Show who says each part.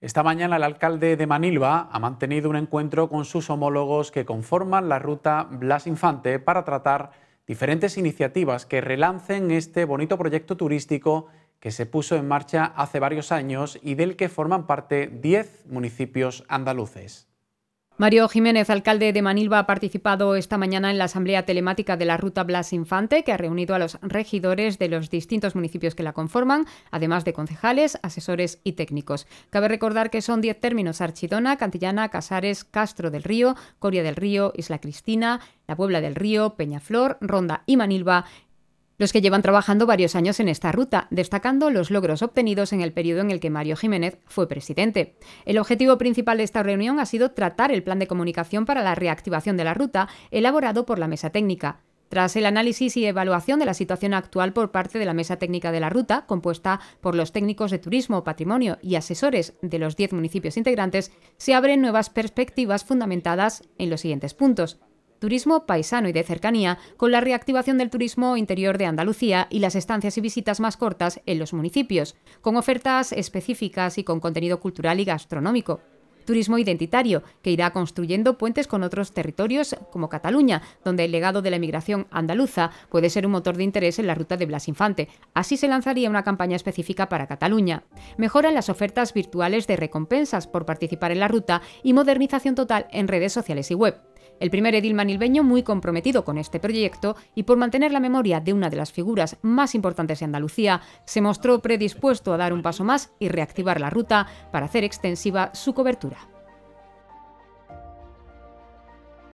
Speaker 1: Esta mañana el alcalde de Manilva ha mantenido un encuentro con sus homólogos que conforman la ruta Blas Infante para tratar diferentes iniciativas que relancen este bonito proyecto turístico que se puso en marcha hace varios años y del que forman parte 10 municipios andaluces.
Speaker 2: Mario Jiménez, alcalde de Manilva, ha participado esta mañana en la asamblea telemática de la ruta Blas Infante, que ha reunido a los regidores de los distintos municipios que la conforman, además de concejales, asesores y técnicos. Cabe recordar que son diez términos: Archidona, Cantillana, Casares, Castro del Río, Coria del Río, Isla Cristina, La Puebla del Río, Peñaflor, Ronda y Manilva, los que llevan trabajando varios años en esta ruta, destacando los logros obtenidos en el periodo en el que Mario Jiménez fue presidente. El objetivo principal de esta reunión ha sido tratar el plan de comunicación para la reactivación de la ruta, elaborado por la mesa técnica. Tras el análisis y evaluación de la situación actual por parte de la Mesa Técnica de la Ruta, compuesta por los técnicos de turismo, patrimonio y asesores de los 10 municipios integrantes, se abren nuevas perspectivas fundamentadas en los siguientes puntos turismo paisano y de cercanía, con la reactivación del turismo interior de Andalucía y las estancias y visitas más cortas en los municipios, con ofertas específicas y con contenido cultural y gastronómico turismo identitario, que irá construyendo puentes con otros territorios como Cataluña, donde el legado de la emigración andaluza puede ser un motor de interés en la ruta de Blas Infante. Así se lanzaría una campaña específica para Cataluña. Mejoran las ofertas virtuales de recompensas por participar en la ruta y modernización total en redes sociales y web. El primer edil manilbeño muy comprometido con este proyecto y por mantener la memoria de una de las figuras más importantes de Andalucía, se mostró predispuesto a dar un paso más y reactivar la ruta para hacer extensiva su cobertura.